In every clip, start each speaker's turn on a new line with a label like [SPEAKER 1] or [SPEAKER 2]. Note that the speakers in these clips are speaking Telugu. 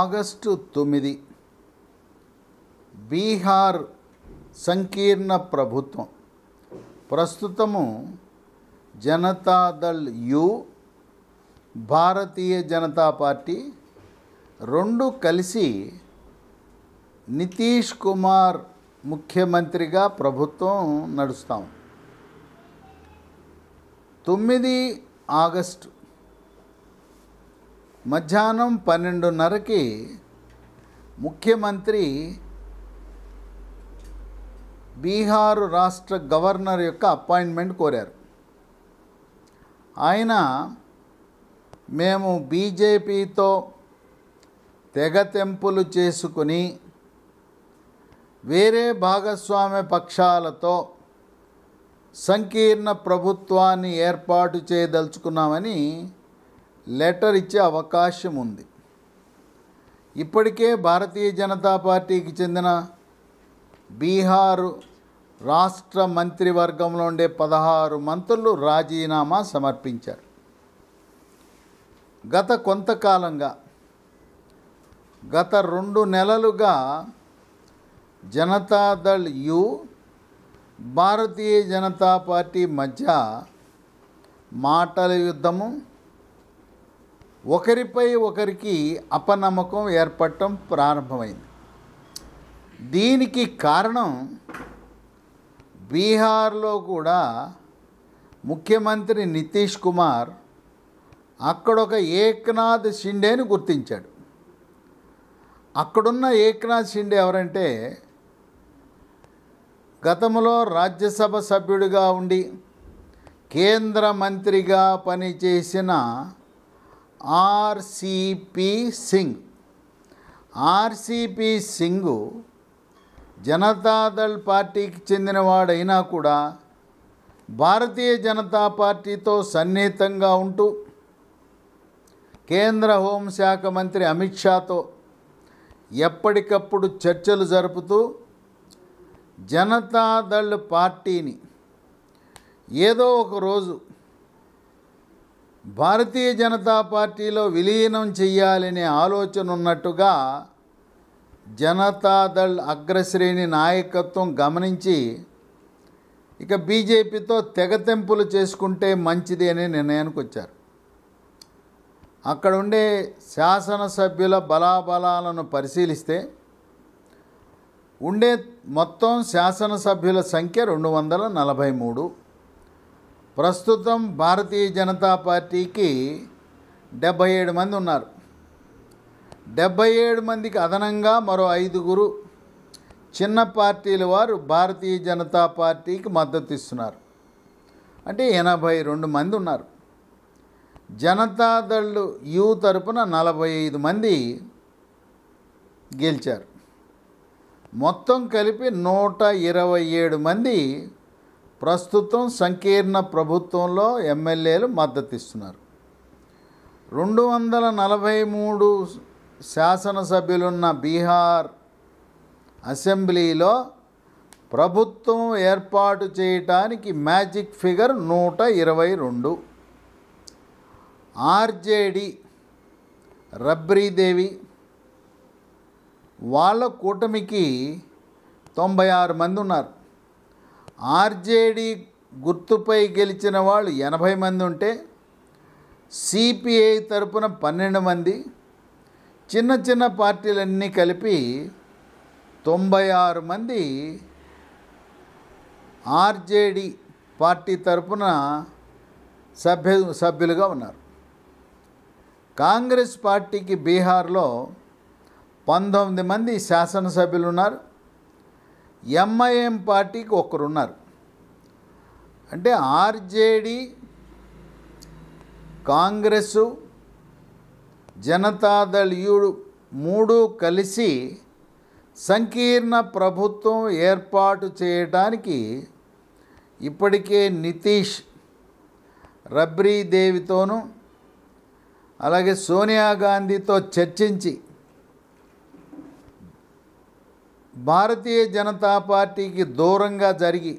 [SPEAKER 1] ఆగస్టు తొమ్మిది బీహార్ సంకీర్ణ ప్రభుత్వం ప్రస్తుతము జనతాదళ్ యు భారతీయ జనతా పార్టీ రెండు కలిసి నితీష్ కుమార్ ముఖ్యమంత్రిగా ప్రభుత్వం నడుస్తాం తొమ్మిది ఆగస్టు మధ్యాహ్నం పన్నెండున్నరకి ముఖ్యమంత్రి బీహారు రాష్ట్ర గవర్నర్ యొక్క అపాయింట్మెంట్ కోరారు ఆయన మేము బీజేపీతో తెగతెంపులు చేసుకుని వేరే భాగస్వామ్య పక్షాలతో సంకీర్ణ ప్రభుత్వాన్ని ఏర్పాటు చేయదలుచుకున్నామని లెటర్ ఇచ్చే అవకాశం ఉంది ఇప్పటికే భారతీయ జనతా పార్టీకి చెందిన బీహారు రాష్ట్ర మంత్రివర్గంలో ఉండే పదహారు మంత్రులు రాజీనామా సమర్పించారు గత కొంతకాలంగా గత రెండు నెలలుగా జనతాదళ్ యు భారతీయ జనతా పార్టీ మధ్య మాటల యుద్ధము ఒకరిపై ఒకరికి అపనమ్మకం ఏర్పడటం ప్రారంభమైంది దీనికి కారణం బీహార్లో కూడా ముఖ్యమంత్రి నితీష్ కుమార్ అక్కడ ఒక ఏక్నాథ్ షిండేని గుర్తించాడు అక్కడున్న ఏక్నాథ్ షిండే ఎవరంటే గతంలో రాజ్యసభ సభ్యుడిగా ఉండి కేంద్ర మంత్రిగా పనిచేసిన ఆర్సిపి సింగ్ ఆర్సిపి సింగ్ జనతాదళ్ పార్టీకి చెందినవాడైనా కూడా భారతీయ జనతా పార్టీతో సన్నిహితంగా ఉంటూ కేంద్ర హోంశాఖ మంత్రి అమిత్ షాతో ఎప్పటికప్పుడు చర్చలు జరుపుతూ జనతాదళ్ పార్టీని ఏదో ఒక రోజు భారతీయ జనతా పార్టీలో విలీనం చేయాలనే ఆలోచన ఉన్నట్టుగా జనతాదళ్ అగ్రశ్రేణి నాయకత్వం గమనించి ఇక బీజేపీతో తెగతెంపులు చేసుకుంటే మంచిది అనే నిర్ణయానికి వచ్చారు అక్కడ ఉండే శాసనసభ్యుల బలాబలాలను పరిశీలిస్తే ఉండే మొత్తం శాసనసభ్యుల సంఖ్య రెండు వందల నలభై మూడు ప్రస్తుతం భారతీయ జనతా పార్టీకి డెబ్భై ఏడు మంది ఉన్నారు డెబ్భై ఏడు మందికి అదనంగా మరో ఐదుగురు చిన్న పార్టీల వారు భారతీయ జనతా పార్టీకి మద్దతు ఇస్తున్నారు అంటే ఎనభై రెండు మంది ఉన్నారు జనతాదళ్ళు యూ తరపున నలభై ఐదు మంది గెలిచారు మొత్తం కలిపి నూట ఇరవై ఏడు మంది ప్రస్తుతం సంకీర్ణ ప్రభుత్వంలో ఎమ్మెల్యేలు మద్దతిస్తున్నారు రెండు వందల నలభై మూడు శాసనసభ్యులున్న బీహార్ అసెంబ్లీలో ప్రభుత్వం ఏర్పాటు చేయటానికి మ్యాజిక్ ఫిగర్ నూట ఇరవై రెండు ఆర్జేడి రబ్రీదేవి వాళ్ళ కూటమికి తొంభై ఆరు మంది ఉన్నారు ఆర్జేడీ గుర్తుపై గెలిచిన వాళ్ళు ఎనభై మంది ఉంటే సిపిఐ తరపున పన్నెండు మంది చిన్న చిన్న పార్టీలన్నీ కలిపి తొంభై ఆరు మంది ఆర్జేడి పార్టీ తరపున సభ్య సభ్యులుగా ఉన్నారు కాంగ్రెస్ పార్టీకి బీహార్లో పంతొమ్మిది మంది శాసనసభ్యులు ఉన్నారు ఎంఐఎం పార్టీకి ఒకరున్నారు అంటే ఆర్జేడి కాంగ్రెస్ జనతాదళ్ ఈడు మూడు కలిసి సంకీర్ణ ప్రభుత్వం ఏర్పాటు చేయటానికి ఇప్పటికే నితీష్ రబ్రీదేవితోనూ అలాగే సోనియా గాంధీతో చర్చించి భారతీయ జనతా పార్టీకి దూరంగా జరిగి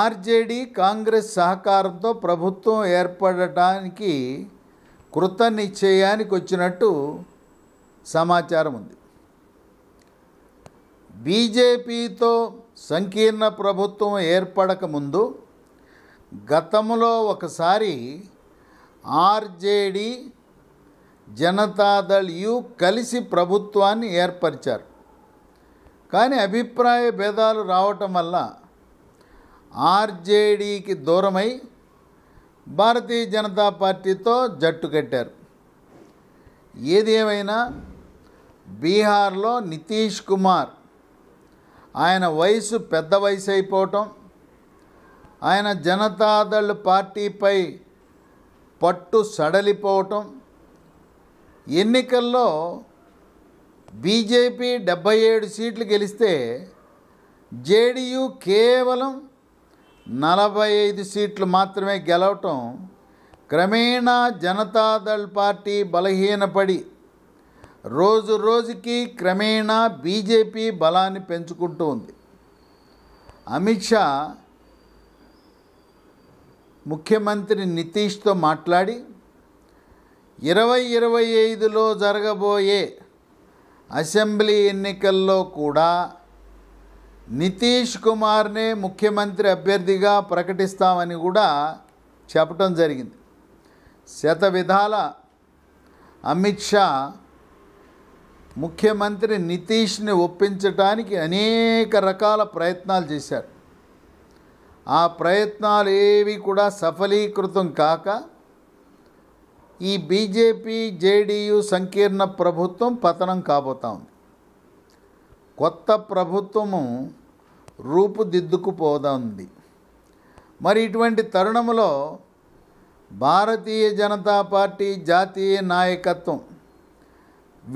[SPEAKER 1] ఆర్జేడీ కాంగ్రెస్ సహకారంతో ప్రభుత్వం ఏర్పడటానికి కృత నిశ్చయానికి వచ్చినట్టు సమాచారం ఉంది బీజేపీతో సంకీర్ణ ప్రభుత్వం ఏర్పడకముందు గతంలో ఒకసారి ఆర్జేడీ జనతాదళ్ యు కలిసి ప్రభుత్వాన్ని ఏర్పరిచారు కానీ అభిప్రాయ భేదాలు రావటం వల్ల ఆర్జేడీకి దూరమై భారతీయ జనతా పార్టీతో జట్టు కట్టారు ఏది ఏమైనా బీహార్లో నితీష్ కుమార్ ఆయన వయసు పెద్ద వయసు అయిపోవటం ఆయన జనతాదళ్ పార్టీపై పట్టు సడలిపోవటం ఎన్నికల్లో బీజేపీ డెబ్బై ఏడు సీట్లు గెలిస్తే జేడీయూ కేవలం నలభై ఐదు సీట్లు మాత్రమే గెలవటం క్రమేణా జనతాదళ్ పార్టీ బలహీనపడి రోజు రోజుకి క్రమేణా బీజేపీ బలాన్ని పెంచుకుంటూ ఉంది అమిత్ షా ముఖ్యమంత్రి నితీష్తో మాట్లాడి ఇరవై ఇరవై ఐదులో జరగబోయే అసెంబ్లీ ఎన్నికల్లో కూడా నితీష్ కుమార్నే ముఖ్యమంత్రి అభ్యర్థిగా ప్రకటిస్తామని కూడా చెప్పటం జరిగింది శత విధాల అమిత్ షా ముఖ్యమంత్రి నితీష్ని ఒప్పించటానికి అనేక రకాల ప్రయత్నాలు చేశారు ఆ ప్రయత్నాలు ఏవి కూడా సఫలీకృతం కాక ఈ బీజేపీ జేడీయూ సంకీర్ణ ప్రభుత్వం పతనం కాబోతా ఉంది కొత్త ప్రభుత్వము ఉంది మరి ఇటువంటి తరుణంలో భారతీయ జనతా పార్టీ జాతీయ నాయకత్వం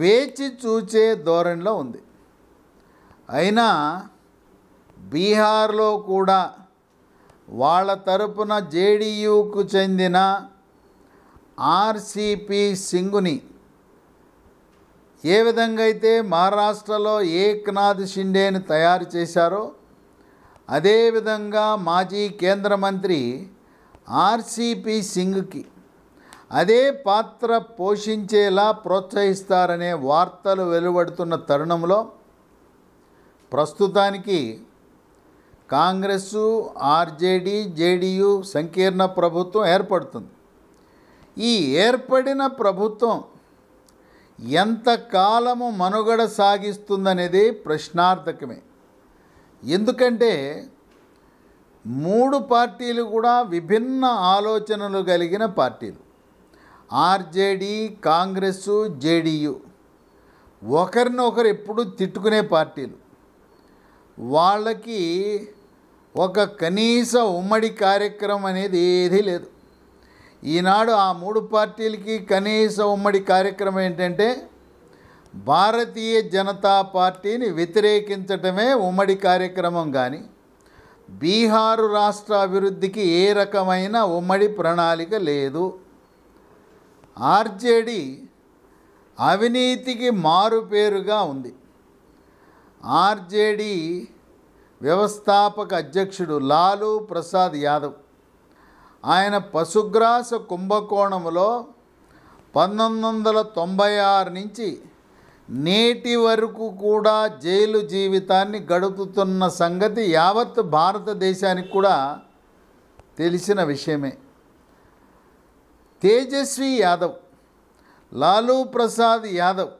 [SPEAKER 1] వేచి చూచే ధోరణిలో ఉంది అయినా బీహార్లో కూడా వాళ్ళ తరపున జేడీయూకు చెందిన ఆర్సిపి సింగుని ఏ విధంగా అయితే మహారాష్ట్రలో ఏక్నాథ్ షిండేని తయారు చేశారో అదేవిధంగా మాజీ కేంద్ర మంత్రి ఆర్సిపి సింగ్కి అదే పాత్ర పోషించేలా ప్రోత్సహిస్తారనే వార్తలు వెలువడుతున్న తరుణంలో ప్రస్తుతానికి కాంగ్రెస్ ఆర్జేడీ జేడీయూ సంకీర్ణ ప్రభుత్వం ఏర్పడుతుంది ఈ ఏర్పడిన ప్రభుత్వం ఎంతకాలము మనుగడ సాగిస్తుందనేది ప్రశ్నార్థకమే ఎందుకంటే మూడు పార్టీలు కూడా విభిన్న ఆలోచనలు కలిగిన పార్టీలు ఆర్జేడి కాంగ్రెస్ జేడియు ఒకరినొకరు ఎప్పుడు తిట్టుకునే పార్టీలు వాళ్ళకి ఒక కనీస ఉమ్మడి కార్యక్రమం అనేది ఏదీ లేదు ఈనాడు ఆ మూడు పార్టీలకి కనీస ఉమ్మడి కార్యక్రమం ఏంటంటే భారతీయ జనతా పార్టీని వ్యతిరేకించటమే ఉమ్మడి కార్యక్రమం కానీ బీహారు రాష్ట్ర అభివృద్ధికి ఏ రకమైన ఉమ్మడి ప్రణాళిక లేదు ఆర్జేడి అవినీతికి మారుపేరుగా ఉంది ఆర్జేడి వ్యవస్థాపక అధ్యక్షుడు లాలూ ప్రసాద్ యాదవ్ ఆయన పశుగ్రాస కుంభకోణంలో పంతొమ్మిది వందల తొంభై ఆరు నుంచి నేటి వరకు కూడా జైలు జీవితాన్ని గడుపుతున్న సంగతి యావత్ భారతదేశానికి కూడా తెలిసిన విషయమే తేజస్వి యాదవ్ లాలూ ప్రసాద్ యాదవ్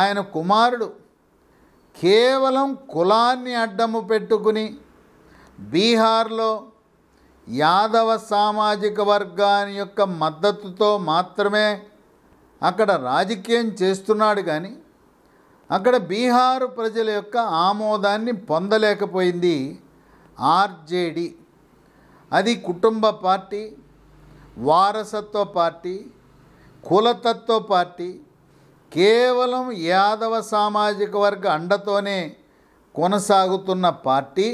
[SPEAKER 1] ఆయన కుమారుడు కేవలం కులాన్ని అడ్డము పెట్టుకుని బీహార్లో యాదవ సామాజిక వర్గాన్ని యొక్క మద్దతుతో మాత్రమే అక్కడ రాజకీయం చేస్తున్నాడు కానీ అక్కడ బీహారు ప్రజల యొక్క ఆమోదాన్ని పొందలేకపోయింది ఆర్జేడి అది కుటుంబ పార్టీ వారసత్వ పార్టీ కులతత్వ పార్టీ కేవలం యాదవ సామాజిక వర్గ అండతోనే కొనసాగుతున్న పార్టీ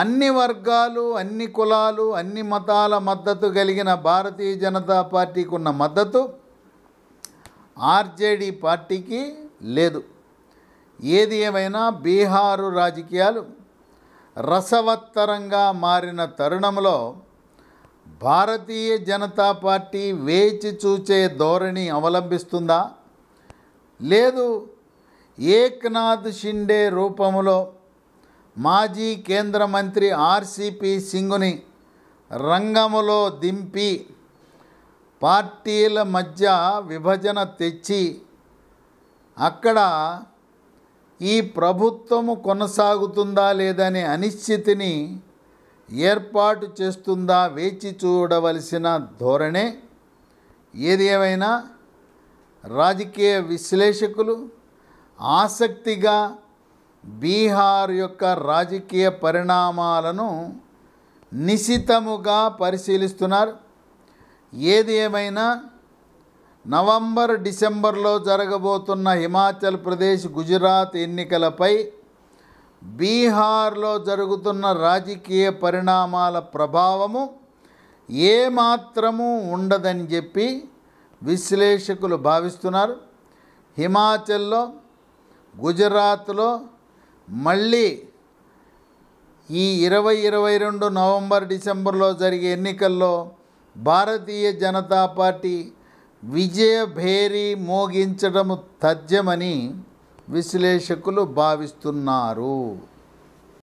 [SPEAKER 1] అన్ని వర్గాలు అన్ని కులాలు అన్ని మతాల మద్దతు కలిగిన భారతీయ జనతా పార్టీకి ఉన్న మద్దతు ఆర్జేడీ పార్టీకి లేదు ఏది ఏమైనా బీహారు రాజకీయాలు రసవత్తరంగా మారిన తరుణంలో భారతీయ జనతా పార్టీ వేచి చూచే ధోరణి అవలంబిస్తుందా లేదు ఏక్నాథ్ షిండే రూపంలో మాజీ కేంద్ర మంత్రి ఆర్సిపి సింగ్ని రంగములో దింపి పార్టీల మధ్య విభజన తెచ్చి అక్కడ ఈ ప్రభుత్వము కొనసాగుతుందా లేదనే అనిశ్చితిని ఏర్పాటు చేస్తుందా వేచి చూడవలసిన ధోరణే ఏది ఏమైనా రాజకీయ విశ్లేషకులు ఆసక్తిగా బీహార్ యొక్క రాజకీయ పరిణామాలను నిశితముగా పరిశీలిస్తున్నారు ఏది ఏమైనా నవంబర్ డిసెంబర్లో జరగబోతున్న హిమాచల్ ప్రదేశ్ గుజరాత్ ఎన్నికలపై బీహార్లో జరుగుతున్న రాజకీయ పరిణామాల ప్రభావము ఏమాత్రము ఉండదని చెప్పి విశ్లేషకులు భావిస్తున్నారు హిమాచల్లో గుజరాత్లో మళ్ళీ ఈ ఇరవై ఇరవై రెండు నవంబర్ డిసెంబర్లో జరిగే ఎన్నికల్లో భారతీయ జనతా పార్టీ విజయ భేరీ మోగించడం తథ్యమని విశ్లేషకులు భావిస్తున్నారు